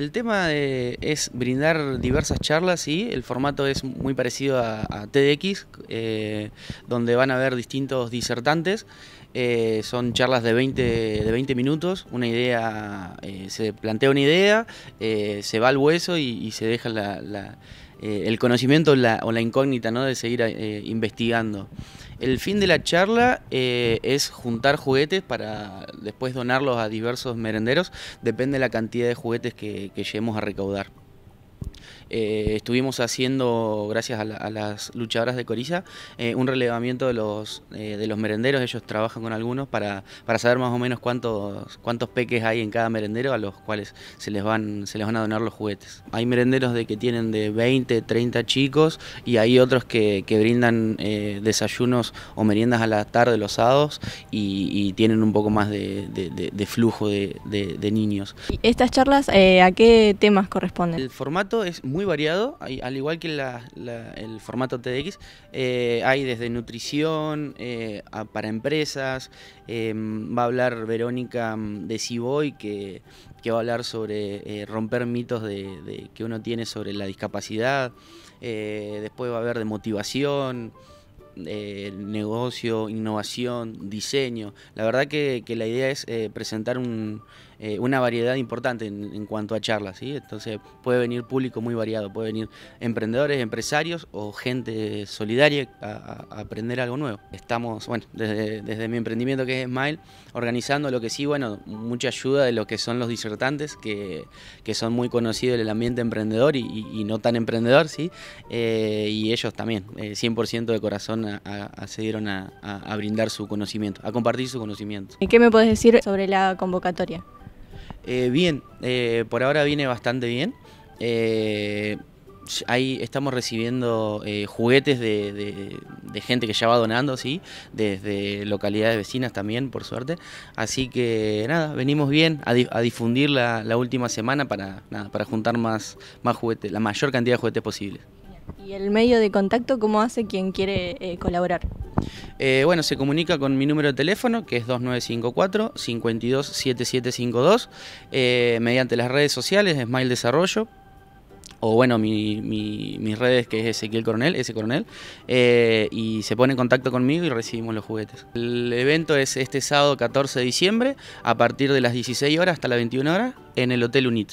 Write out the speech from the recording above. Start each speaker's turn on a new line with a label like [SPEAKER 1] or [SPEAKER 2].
[SPEAKER 1] El tema es brindar diversas charlas y el formato es muy parecido a, a TEDx, eh, donde van a haber distintos disertantes. Eh, son charlas de 20, de 20 minutos, una idea, eh, se plantea una idea, se va al hueso y, se deja la eh, el conocimiento o la incógnita de seguir eh, investigando. El fin de la charla eh, es juntar juguetes para después donarlos a diversos merenderos, depende de la cantidad de juguetes que, que lleguemos a recaudar. Eh, estuvimos haciendo, gracias a, las luchadoras de Coriza, eh, un relevamiento de los, eh, de los merenderos, ellos trabajan con algunos para, para saber más o menos cuántos, cuántos peques hay en cada merendero a los cuales se les, van, se les van a donar los juguetes. Hay merenderos de que tienen de 20, 30 chicos y hay otros que, brindan desayunos o meriendas a la tarde los sábados y, tienen un poco más de, flujo de, niños. estas charlas a qué temas corresponden? El formato muy variado, al igual que el formato TDX, eh, hay desde nutrición eh, para empresas, em, va a hablar Verónica mm, de Ciboy, que, que va a hablar sobre eh, romper mitos de, que uno tiene sobre la discapacidad, después va a haber de motivación. Eh, negocio, innovación, diseño. La verdad que, la idea es eh, presentar eh, una variedad importante en, cuanto a charlas. Entonces puede venir público muy variado, puede venir emprendedores, empresarios o gente solidaria a, aprender algo nuevo. Estamos, bueno, desde, mi emprendimiento que es Smile, organizando lo que sí, bueno, mucha ayuda de lo que son los disertantes, que, son muy conocidos en el ambiente emprendedor y, no tan emprendedor, ¿sí? y ellos también, 100% de corazón a, a, accedieron a, brindar su conocimiento, a compartir su conocimiento.
[SPEAKER 2] ¿Y qué me puedes decir sobre la convocatoria?
[SPEAKER 1] Eh, bien, eh, por ahora viene bastante bien. Eh, ahí estamos recibiendo juguetes de, gente que ya va donando, desde localidades vecinas también, por suerte. Así que nada, venimos bien a, difundir la, última semana para, juntar más, más juguetes, la mayor cantidad de juguetes posible.
[SPEAKER 2] ¿Y el medio de contacto cómo hace quien quiere eh, colaborar?
[SPEAKER 1] Eh, bueno, se comunica con mi número de teléfono, que es 2954-527752, eh, mediante las redes sociales, Smile Desarrollo, o bueno, mis redes que es Ezequiel Coronel, ese Coronel, y se pone en contacto conmigo y recibimos los juguetes. El evento es este sábado 14 de diciembre, a partir de las 16 horas hasta las 21 horas, en el Hotel UNIT.